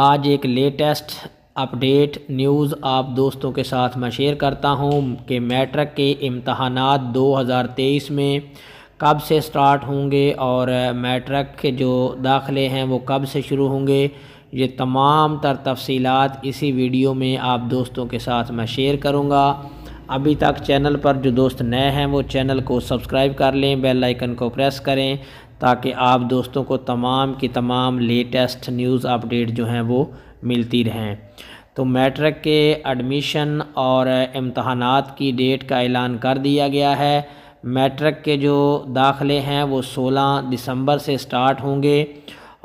आज एक latest update news आप दोस्तों के साथ मैं शेयर करता हूं कि मैट्रिक के इम्तहान 2023 में कब से स्टार्ट होंगे और मैट्रिक के जो दाखिले हैं वो कब से शुरू होंगे ये तमाम तर तफसीत इसी वीडियो में आप दोस्तों के साथ मैं शेयर करूँगा अभी तक चैनल पर जो दोस्त नए हैं वो चैनल को सब्सक्राइब कर लें बेल आइकन को प्रेस करें ताकि आप दोस्तों को तमाम की तमाम लेटेस्ट न्यूज़ अपडेट जो हैं वो मिलती रहें तो मैट्रिक के एडमिशन और इम्तहानात की डेट का ऐलान कर दिया गया है मैट्रिक के जो दाखले हैं वो 16 दिसंबर से स्टार्ट होंगे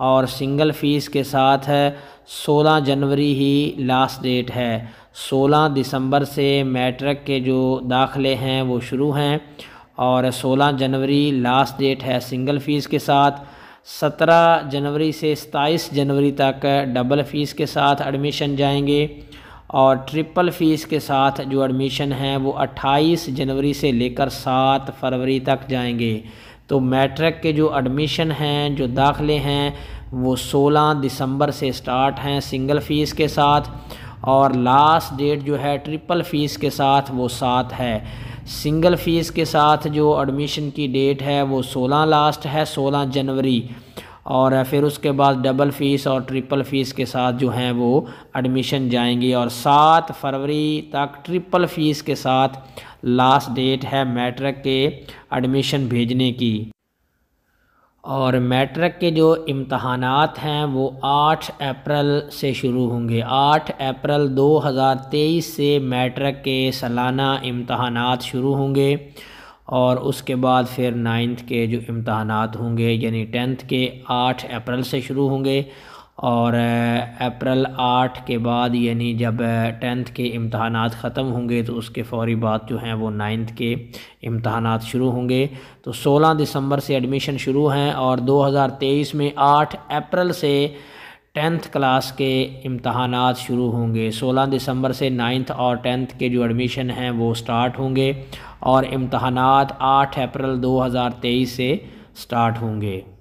और सिंगल फ़ीस के साथ है 16 जनवरी ही लास्ट डेट है 16 दिसंबर से मैट्रिक के जो दाखले हैं वो शुरू हैं और 16 जनवरी लास्ट डेट है सिंगल फ़ीस के साथ 17 जनवरी से 27 जनवरी तक डबल फ़ीस के साथ एडमिशन जाएंगे और ट्रिपल फ़ीस के साथ जो एडमिशन है वो 28 जनवरी से लेकर 7 फरवरी तक जाएंगे तो मैट्रिक के जो एडमिशन हैं जो दाखिले हैं वो 16 दिसंबर से स्टार्ट हैं सिंगल फ़ीस के साथ और लास्ट डेट जो है ट्रिपल फ़ीस के साथ वो सात है सिंगल फ़ीस के साथ जो एडमिशन की डेट है वो सोलह लास्ट है सोलह जनवरी और फिर उसके बाद डबल फ़ीस और ट्रिपल फ़ीस के साथ जो हैं वो एडमिशन जाएंगी और सात फरवरी तक ट्रिपल फ़ीस के साथ लास्ट डेट है मैट्रिक के एडमिशन भेजने की और मैट्रिक के जो इम्तहान हैं वो 8 अप्रैल से शुरू होंगे 8 अप्रैल 2023 से मैट्रिक के सालाना इम्तहान शुरू होंगे और उसके बाद फिर नाइन्थ के जो इम्तहान होंगे यानी टेंथ के 8 अप्रैल से शुरू होंगे और अप्रैल आठ के बाद यानी जब टेंथ के इम्तहान ख़त्म होंगे तो उसके फौरी बाद जो हैं वो नाइन्थ के इम्तहान शुरू होंगे तो 16 दिसंबर से एडमिशन शुरू हैं और 2023 में 8 अप्रैल से टेंथ क्लास के इम्तहान शुरू होंगे 16 दिसंबर से नाइन्थ और टेंथ के जो एडमिशन हैं वो स्टार्ट होंगे और इम्तहान आठ अप्रैल तेईस से स्टार्ट होंगे